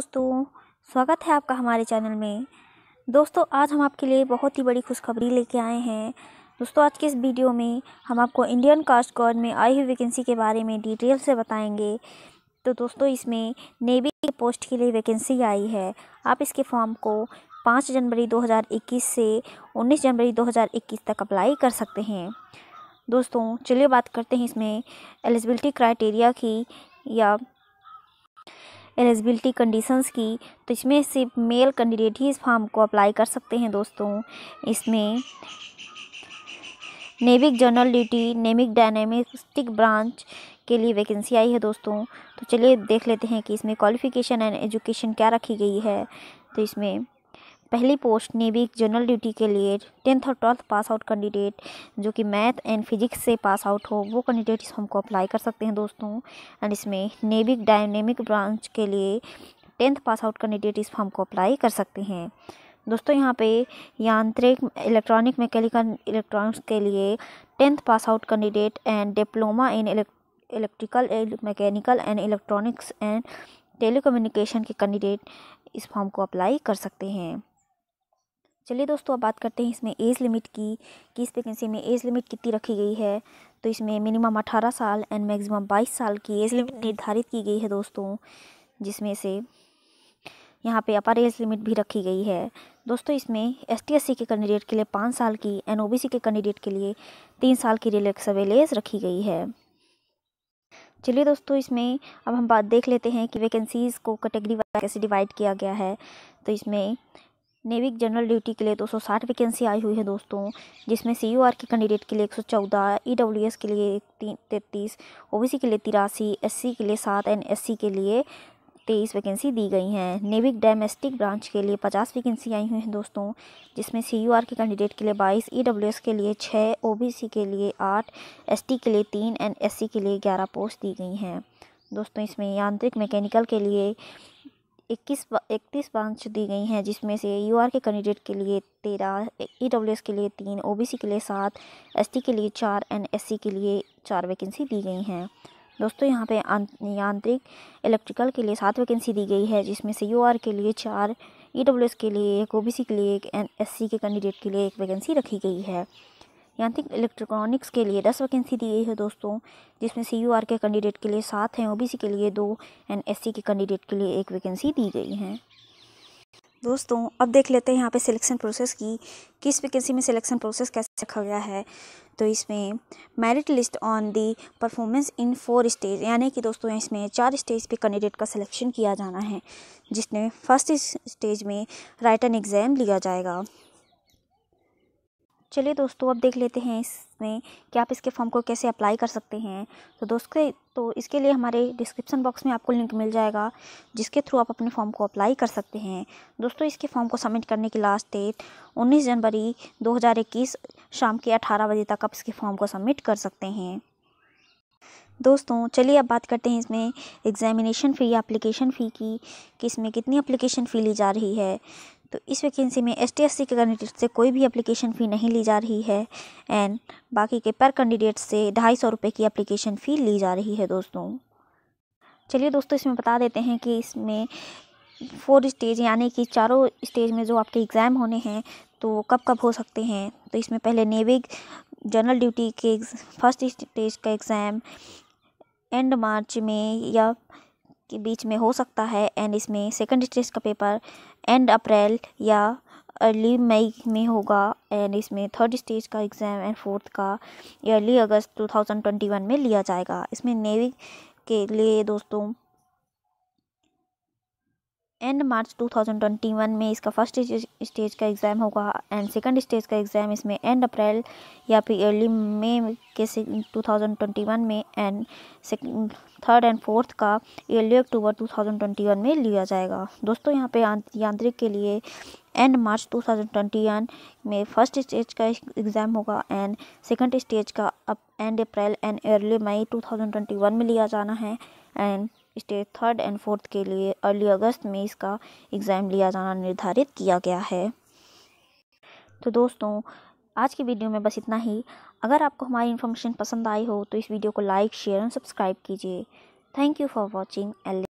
दोस्तों स्वागत है आपका हमारे चैनल में दोस्तों आज हम आपके लिए बहुत ही बड़ी खुशखबरी लेके आए हैं दोस्तों आज के इस वीडियो में हम आपको इंडियन कास्ट गार्ड में आई हुई वैकेंसी के बारे में डिटेल से बताएंगे तो दोस्तों इसमें नेवी के पोस्ट के लिए वैकेंसी आई है आप इसके फॉर्म को पाँच जनवरी दो से उन्नीस जनवरी दो तक अप्लाई कर सकते हैं दोस्तों चलिए बात करते हैं इसमें एलिजिबिलिटी क्राइटेरिया की या एलिजिबिलिटी कंडीशंस की तो इसमें सिर्फ मेल कैंडिडेट ही इस फॉर्म को अप्लाई कर सकते हैं दोस्तों इसमें नेविक जनरल ड्यूटी नेविक डायनेमिस्टिक ब्रांच के लिए वैकेंसी आई है दोस्तों तो चलिए देख लेते हैं कि इसमें क्वालिफ़िकेशन एंड एजुकेशन क्या रखी गई है तो इसमें पहली पोस्ट नेविक जनरल ड्यूटी के लिए टेंथ और ट्वेल्थ पास आउट कैंडिडेट जो कि मैथ एंड फिजिक्स से पास आउट हो वो कैंडिडेट इस हमको अप्लाई कर सकते हैं दोस्तों एंड इसमें नेविक डायनेमिक ब्रांच के लिए टेंथ पास आउट कैंडिडेट इस फॉर्म को अप्लाई कर सकते हैं दोस्तों यहाँ पे यांत्रिक इलेक्ट्रॉनिक मैकेनिकल इलेक्ट्रॉनिक्स के लिए tenth pass out candidate and diploma in electrical mechanical and electronics and telecommunication के कैंडिडेट इस फॉर्म को अप्लाई कर सकते हैं चलिए दोस्तों अब बात करते हैं इसमें एज लिमिट की कि इस वैकेंसी में एज लिमिट कितनी रखी गई है तो इसमें मिनिमम अठारह साल एंड मैक्सिमम बाईस साल की एज लिमिट हम्म। निर्धारित की गई है दोस्तों जिसमें से यहाँ पे अपर एज लिमिट भी रखी गई है दोस्तों इसमें एस टी के कैंडिडेट के लिए पाँच साल की एंड ओ के कैंडिडेट के लिए तीन साल की रिलैक्सेबल एज रखी गई है चलिए दोस्तों इसमें अब हम बात देख लेते हैं कि वैकेंसीज़ को कैटेगरी वाइज कैसे डिवाइड किया गया है तो इसमें नेविक जनरल ड्यूटी के लिए 260 वैकेंसी आई हुई है दोस्तों जिसमें सी यू आर के कैंडिडेट के लिए 114, एस के लिए तीन तैतीस ओ के लिए तिरासी एस के लिए सात एंड एस के लिए तेईस वैकेंसी दी गई हैं नेविक डोमेस्टिक ब्रांच के लिए पचास वैकेंसी आई हुई हैं दोस्तों जिसमें सी यू आर के कैंडिडेट के लिए बाईस ई डब्ल्यू एस के लिए छः ओ बी सी के लिए आठ एस टी के लिए तीन एंड एस सी के लिए ग्यारह पोस्ट दी गई हैं दोस्तों इसमें यांत्रिक मैकेनिकल के लिए इक्कीस इकतीस ब्रांच दी गई हैं जिसमें से यू के कैंडिडेट के लिए तेरह ई के लिए तीन ओ के लिए सात एस के लिए चार एन एस के लिए चार वैकेंसी दी गई हैं दोस्तों यहाँ पे यांत्रिक इलेक्ट्रिकल के लिए सात वैकेंसी दी गई है जिसमें से यू के लिए चार ई के लिए एक ओ के लिए एक एन एस के कैंडिडेट के लिए एक वैकेंसी रखी गई है यांत्रिक इलेक्ट्रॉनिक्स के लिए दस वैकेंसी दी गई है दोस्तों जिसमें सी यू आर के कैंडिडेट के लिए सात हैं ओ बी सी के लिए दो एंड एस सी के कैंडिडेट के लिए एक वैकेंसी दी गई है दोस्तों अब देख लेते हैं यहाँ पे सिलेक्शन प्रोसेस की किस वैकेंसी में सिलेक्शन प्रोसेस कैसे रखा गया है तो इसमें merit list on the performance in four stage यानी कि दोस्तों इसमें चार स्टेज पे कैंडिडेट का सिलेक्शन किया जाना है जिसने फर्स्ट स्टेज में राइटन एग्ज़ाम लिया जाएगा चलिए दोस्तों अब देख लेते हैं इसमें कि आप इसके फॉर्म को कैसे अप्लाई कर सकते हैं तो दोस्तों तो इसके लिए हमारे डिस्क्रिप्शन बॉक्स में आपको लिंक मिल जाएगा जिसके थ्रू आप अपने फॉर्म को अप्लाई कर सकते हैं दोस्तों इसके फॉर्म को सबमिट करने की लास्ट डेट 19 जनवरी 2021 शाम के अठारह बजे तक आप इसके फॉर्म को सबमिट कर सकते हैं दोस्तों चलिए अब बात करते हैं इसमें एग्जामिनेशन फ़ी या अप्लीकेशन फ़ी की कि इसमें कितनी अप्लीकेशन फ़ी ली जा रही है तो इस वैकेंसी में एस टी के कैंडिडेट से कोई भी एप्लीकेशन फ़ी नहीं ली जा रही है एंड बाकी के पर कैंडिडेट से ढाई सौ रुपये की एप्लीकेशन फ़ी ली जा रही है दोस्तों चलिए दोस्तों इसमें बता देते हैं कि इसमें फोर स्टेज यानी कि चारों स्टेज में जो आपके एग्ज़ाम होने हैं तो कब कब हो सकते हैं तो इसमें पहले नेविक जनरल ड्यूटी के फर्स्ट स्टेज का एग्ज़ाम एंड मार्च में या के बीच में हो सकता है एंड इसमें सेकंड स्टेज का पेपर एंड अप्रैल या अर्ली मई में होगा एंड इसमें थर्ड स्टेज का एग्ज़ाम एंड फोर्थ का अर्ली अगस्त 2021 में लिया जाएगा इसमें नेवी के लिए दोस्तों एंड मार्च 2021 में इसका फर्स्ट स्टेज का एग्ज़ाम होगा एंड सेकंड स्टेज का एग्ज़ाम इसमें एंड अप्रैल या फिर अर्ली मई के 2021 में एंड थर्ड एंड फोर्थ का अर्ली अक्टूबर 2021 में लिया जाएगा दोस्तों यहाँ पे यांत्रिक के लिए एंड मार्च 2021 में फर्स्ट स्टेज का एग्ज़ाम होगा एंड सेकंड स्टेज का अप end April and early May टू में लिया जाना है and state third and fourth के लिए अर्ली अगस्त में इसका एग्ज़ाम लिया जाना निर्धारित किया गया है तो दोस्तों आज की वीडियो में बस इतना ही अगर आपको हमारी इन्फॉर्मेशन पसंद आई हो तो इस वीडियो को लाइक शेयर एंड सब्सक्राइब कीजिए thank you for watching L